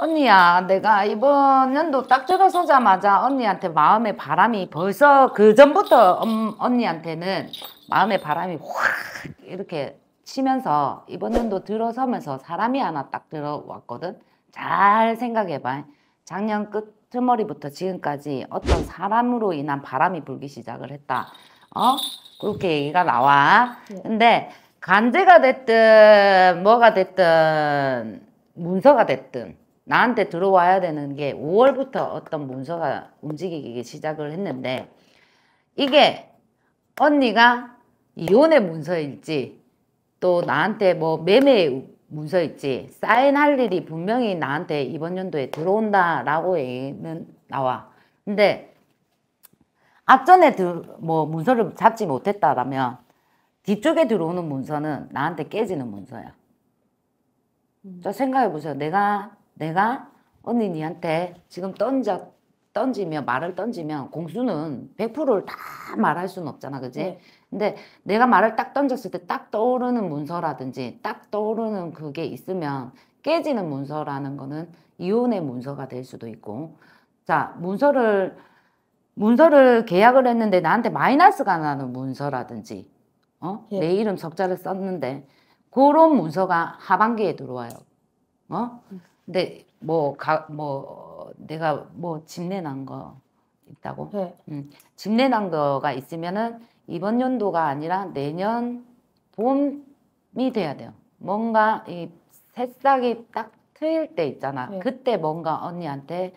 언니야, 내가 이번 연도 딱 들어서자마자 언니한테 마음의 바람이 벌써 그 전부터 음, 언니한테는 마음의 바람이 확 이렇게 치면서 이번 연도 들어서면서 사람이 하나 딱 들어왔거든. 잘 생각해봐. 작년 끝머리부터 지금까지 어떤 사람으로 인한 바람이 불기 시작을 했다. 어? 그렇게 얘기가 나와. 네. 근데 간제가 됐든 뭐가 됐든 문서가 됐든 나한테 들어와야 되는 게 5월부터 어떤 문서가 움직이기 시작을 했는데 이게 언니가 이혼의 문서일지 또 나한테 뭐 매매의 문서일지 사인할 일이 분명히 나한테 이번 연도에 들어온다라고 얘기는 나와. 근데 앞전에 뭐 문서를 잡지 못했다라면 뒤쪽에 들어오는 문서는 나한테 깨지는 문서야. 음. 자 생각해 보세요. 내가 내가 언니 한테 지금 던져 던지며 말을 던지면 공수는 100%를 다 말할 수는 없잖아, 그지? 네. 근데 내가 말을 딱 던졌을 때 딱 떠오르는 문서라든지 딱 떠오르는 그게 있으면 깨지는 문서라는 거는 이혼의 문서가 될 수도 있고, 자 문서를 문서를 계약을 했는데 나한테 마이너스가 나는 문서라든지, 어? 예. 내 이름 석자를 썼는데 그런 문서가 하반기에 들어와요. 어? 음. 근데 뭐, 가, 뭐, 내가 뭐 집내난 거 있다고? 네. 음, 집내난 거가 있으면은 이번 연도가 아니라 내년 봄이 돼야 돼요. 뭔가 이 새싹이 딱 트일 때 있잖아. 네. 그때 뭔가 언니한테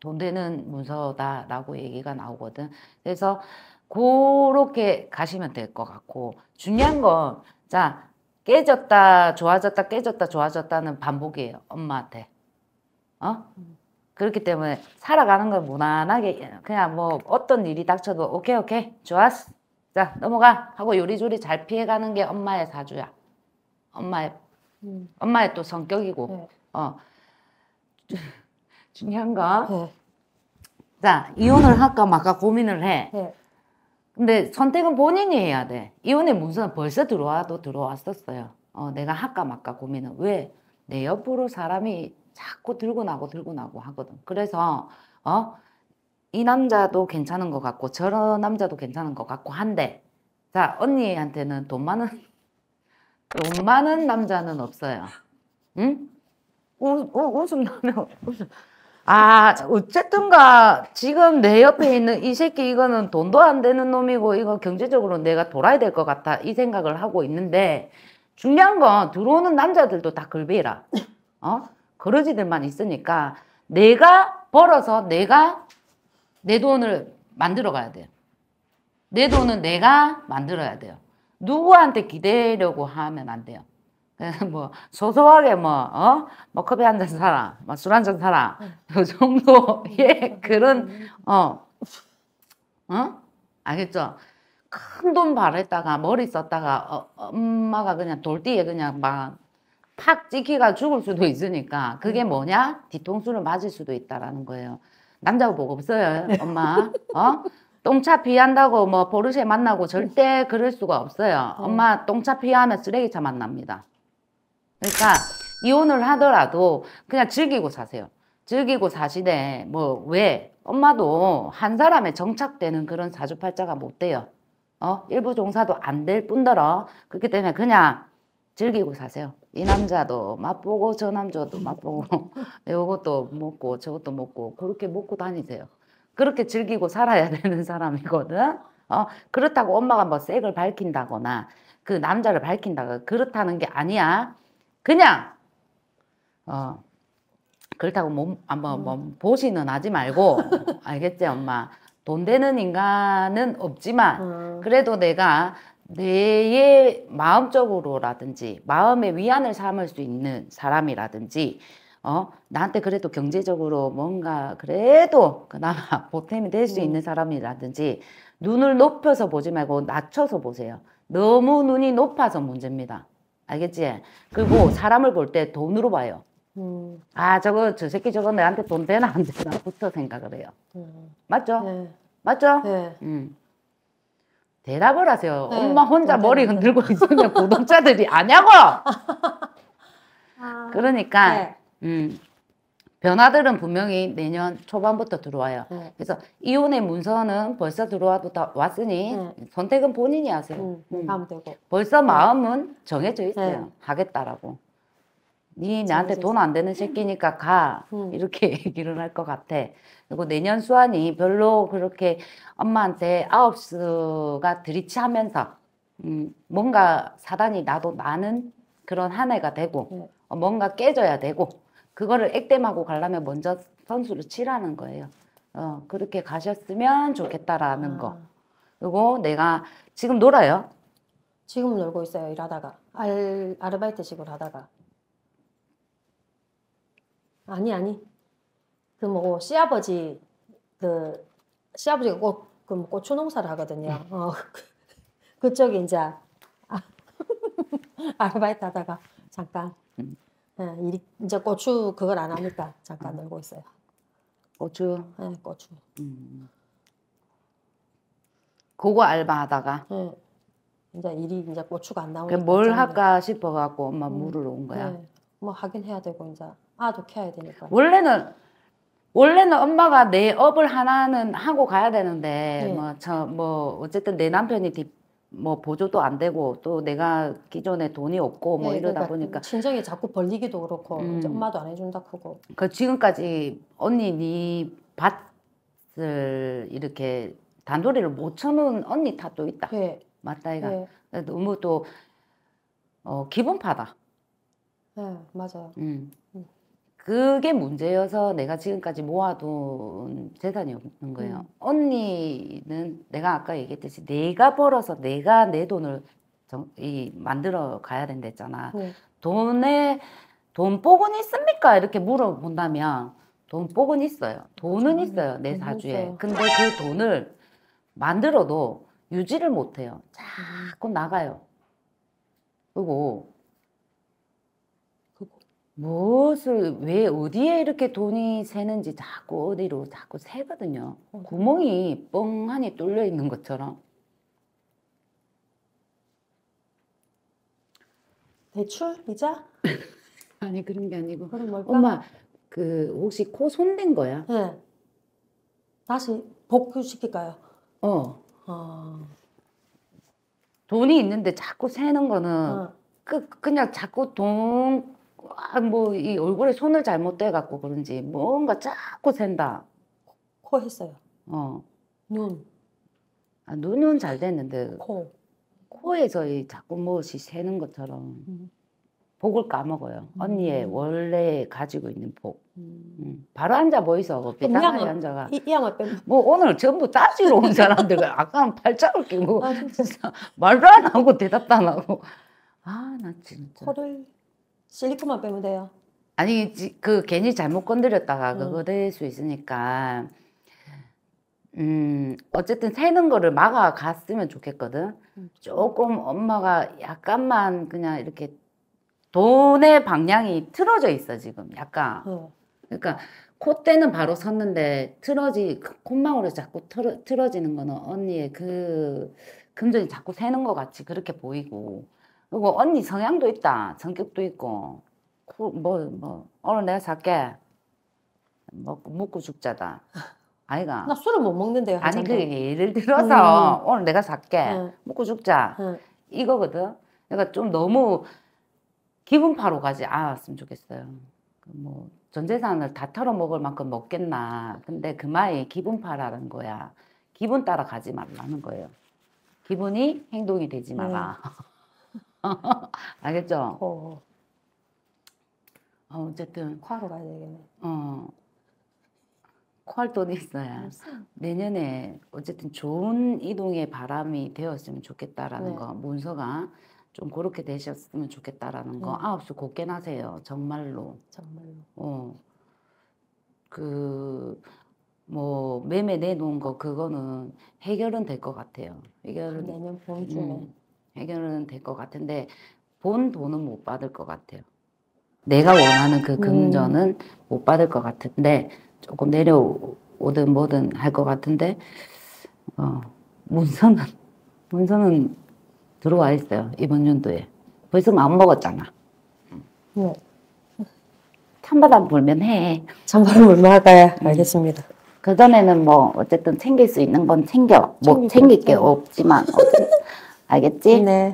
돈 되는 문서다라고 얘기가 나오거든. 그래서 그렇게 가시면 될 것 같고 중요한 건자 깨졌다 좋아졌다 깨졌다 좋아졌다는 반복이에요 엄마한테 어 그렇기 때문에 살아가는 건 무난하게 그냥 뭐 어떤 일이 닥쳐도 오케이 오케이 좋았어 자 넘어가 하고 요리조리 잘 피해가는 게 엄마의 사주야 엄마의 음. 엄마의 또 성격이고 네. 어 중요한 거자 네. 이혼을 할까 말까 고민을 해 네. 근데 선택은 본인이 해야 돼. 이혼의 문서는 벌써 들어와도 들어왔었어요. 어, 내가 할까 말까 고민은 왜내 옆으로 사람이 자꾸 들고 나고 들고 나고 하거든. 그래서 어, 이 남자도 괜찮은 것 같고 저런 남자도 괜찮은 것 같고 한데 자 언니한테는 돈 많은 돈 많은 남자는 없어요. 응? 우, 우, 웃음 나면 웃음. 아, 어쨌든가 지금 내 옆에 있는 이 새끼 이거는 돈도 안 되는 놈이고 이거 경제적으로 내가 돌아야 될 것 같아 이 생각을 하고 있는데 중요한 건 들어오는 남자들도 다 글베라. 어? 거러지들만 있으니까 내가 벌어서 내가 내 돈을 만들어 가야 돼요. 내 돈은 내가 만들어야 돼요. 누구한테 기대려고 하면 안 돼요. 뭐 소소하게 뭐어뭐 어? 뭐 커피 한 잔 사라, 뭐술한 잔 사라, 네. 요 정도의 네. 예, 네. 그런 어 어? 알겠죠? 큰 돈 바랬다가 머리 썼다가 어, 엄마가 그냥 돌띠에 그냥 막 팍 찍히가 죽을 수도 있으니까 그게 뭐냐? 뒤통수를 맞을 수도 있다라는 거예요. 남자고 보고 없어요, 엄마. 어? 똥차 피한다고 뭐 보르쉐 만나고 절대 그럴 수가 없어요. 어. 엄마 똥차 피하면 쓰레기차 만납니다. 그러니까 이혼을 하더라도 그냥 즐기고 사세요. 즐기고 사시되 뭐 왜 엄마도 한 사람에 정착되는 그런 사주팔자가 못 돼요. 어 일부 종사도 안 될 뿐더러 그렇기 때문에 그냥 즐기고 사세요. 이 남자도 맛보고 저 남자도 맛보고 이것도 네, 먹고 저것도 먹고 그렇게 먹고 다니세요. 그렇게 즐기고 살아야 되는 사람이거든. 어 그렇다고 엄마가 뭐 색을 밝힌다거나 그 남자를 밝힌다거나 그렇다는 게 아니야. 그냥 어 그렇다고 몸 한번 아, 뭐, 뭐 보시는 하지 말고 알겠지 엄마 돈 되는 인간은 없지만 음. 그래도 내가 뇌의 마음적으로라든지 마음의 위안을 삼을 수 있는 사람이라든지 어 나한테 그래도 경제적으로 뭔가 그래도 그나마 보탬이 될수 음. 있는 사람이라든지 눈을 높여서 보지 말고 낮춰서 보세요. 너무 눈이 높아서 문제입니다. 알겠지? 그리고 사람을 볼 때 돈으로 봐요. 음. 아 저거 저 새끼 저거 내한테 돈 되나 안 되나부터 생각을 해요. 음. 맞죠? 네. 맞죠? 네. 음. 대답을 하세요. 네. 엄마 혼자 네. 머리 흔들고 있으면 구독자들이 아냐고. 아... 그러니까 네. 음. 변화들은 분명히 내년 초반부터 들어와요. 음. 그래서 이혼의 문서는 벌써 들어와도 다 왔으니 음. 선택은 본인이 하세요. 하면 되고. 벌써 마음은 정해져 있어요. 네. 하겠다라고. 네 나한테 돈 안 되는 새끼니까 가 이렇게 얘기를 할 것 같아. 그리고 내년 수환이 별로 그렇게 엄마한테 아홉스가 들이치하면서 음, 뭔가 사단이 나도 나는 그런 한 해가 되고 네. 어, 뭔가 깨져야 되고 그거를 액땜하고 갈라면 먼저 선수를 치라는 거예요. 어, 그렇게 가셨으면 좋겠다라는 아. 거. 그리고 내가 지금 놀아요. 지금 놀고 있어요. 일하다가. 알, 아르바이트식으로 하다가. 아니, 아니. 그 뭐, 시아버지, 그, 시아버지가 꼭, 그뭐 그 고추 농사를 하거든요. 네. 어, 그쪽에 이제, 아, 아르바이트 하다가, 잠깐. 음. 네, 이제 고추 그걸 안 하니까 잠깐 음. 고 있어요. 고추? 네, 고추. 음. 그거 알바하다가? 네. 이제 일이 이제 고추가 안 나오니까. 뭘 할까 싶어갖고 엄마 음. 물을 온 거야. 네. 뭐 하긴 해야 되고 이제 아도 캐야 되니까. 원래는 원래는 엄마가 내 업을 하나는 하고 가야 되는데 뭐 저뭐 뭐 어쨌든 내 남편이 뭐 보조도 안 되고 또 내가 기존에 돈이 없고 뭐 네, 이러다 그러니까 보니까 친정이 자꾸 벌리기도 그렇고 음. 엄마도 안 해준다 그거. 그 지금까지 언니 니 밭을 이렇게 단도리를 못 쳐놓은 언니 탓도 있다. 네. 맞다 이가 네. 예. 너무 또 어, 기분파다. 네 맞아요. 음. 음. 그게 문제여서 내가 지금까지 모아둔 재산이 없는 거예요. 음. 언니는 내가 아까 얘기했듯이 내가 벌어서 내가 내 돈을 정, 이 만들어 가야 된다 잖아 네. 돈에 돈 뽀근 있습니까? 이렇게 물어본다면 돈 뽀근 있어요. 아, 돈은 있어요. 내 사주에. 근데 그 돈을 만들어도 유지를 못해요. 음. 자꾸 나가요. 그리고 무엇을 왜 어디에 이렇게 돈이 새는지 자꾸 어디로 자꾸 새거든요. 음. 구멍이 뻥하니 뚫려 있는 것처럼. 대출 이자? 아니 그런 게 아니고. 그럼 뭘까? 엄마 그 혹시 코 손댄 거야? 네. 다시 복구시킬까요? 어. 어. 돈이 있는데 자꾸 새는 거는 어. 그, 그냥 자꾸 돈 막뭐이 얼굴에 손을 잘못 대갖고 그런지 뭔가 자꾸 샌다. 코 했어요. 어. 눈. 아, 눈은 잘 됐는데 코. 코에서 이 자꾸 무엇이 새는 것처럼 음. 복을 까먹어요. 음. 언니의 원래 가지고 있는 복. 음. 음. 바로 앉아 보이소. 그 비타하게 앉아가. 이, 이 양아 뭐 오늘 전부 따지러 온 사람들 아까 팔짱을 끼고 뭐 아, 진짜 말도 안 하고 대답도 안 하고. 아 나 진짜. 코를 실리콘만 빼면 돼요. 아니 그 괜히 잘못 건드렸다가 음. 그거 될 수 있으니까 음 어쨌든 새는 거를 막아갔으면 좋겠거든. 음. 조금 엄마가 약간만 그냥 이렇게 돈의 방향이 틀어져 있어 지금 약간. 어. 그러니까 콧대는 바로 섰는데 틀어지 콧망울에 자꾸 틀어, 틀어지는 거는 언니의 그 금전이 자꾸 새는 것 같이 그렇게 보이고. 그리고 언니 성향도 있다. 성격도 있고. 뭐, 뭐, 오늘 내가 살게. 먹고, 뭐, 먹고 죽자다. 아이가. 나 술을 못 먹는데요. 아니, 그 예를 들어서 음. 오늘 내가 살게. 음. 먹고 죽자. 음. 이거거든. 그러니까 좀 너무 기분파로 가지 않았으면 좋겠어요. 그 뭐, 전 재산을 다 털어 먹을 만큼 먹겠나. 근데 그 말이 기분파라는 거야. 기분 따라 가지 말라는 거예요. 기분이 행동이 되지 마라. 알겠죠? 어. 어, 어쨌든 콰로 가야 되겠네. 어. 코할 돈이 있어야 음, 내년에 어쨌든 좋은 이동의 바람이 되었으면 좋겠다라는 네. 거 문서가 좀 그렇게 되셨으면 좋겠다라는 거 음. 아홉 수 곱게 나세요 정말로 정말로 어그 뭐 매매 내놓은 거 그거는 해결은 될 것 같아요 해결은 내년 봄쯤에 음. 해결은 될 것 같은데 본 돈은 못 받을 것 같아요. 내가 원하는 그 금전은 음. 못 받을 것 같은데 조금 내려오든 뭐든 할 것 같은데 어, 문서는 문서는 들어와 있어요 이번 연도에 벌써 마음 먹었잖아. 네. 찬바람 불면 해. 찬바람 불면 하가야 음. 알겠습니다. 그 전에는 뭐 어쨌든 챙길 수 있는 건 챙겨. 뭐 챙길 게 없지만 알겠지? 네.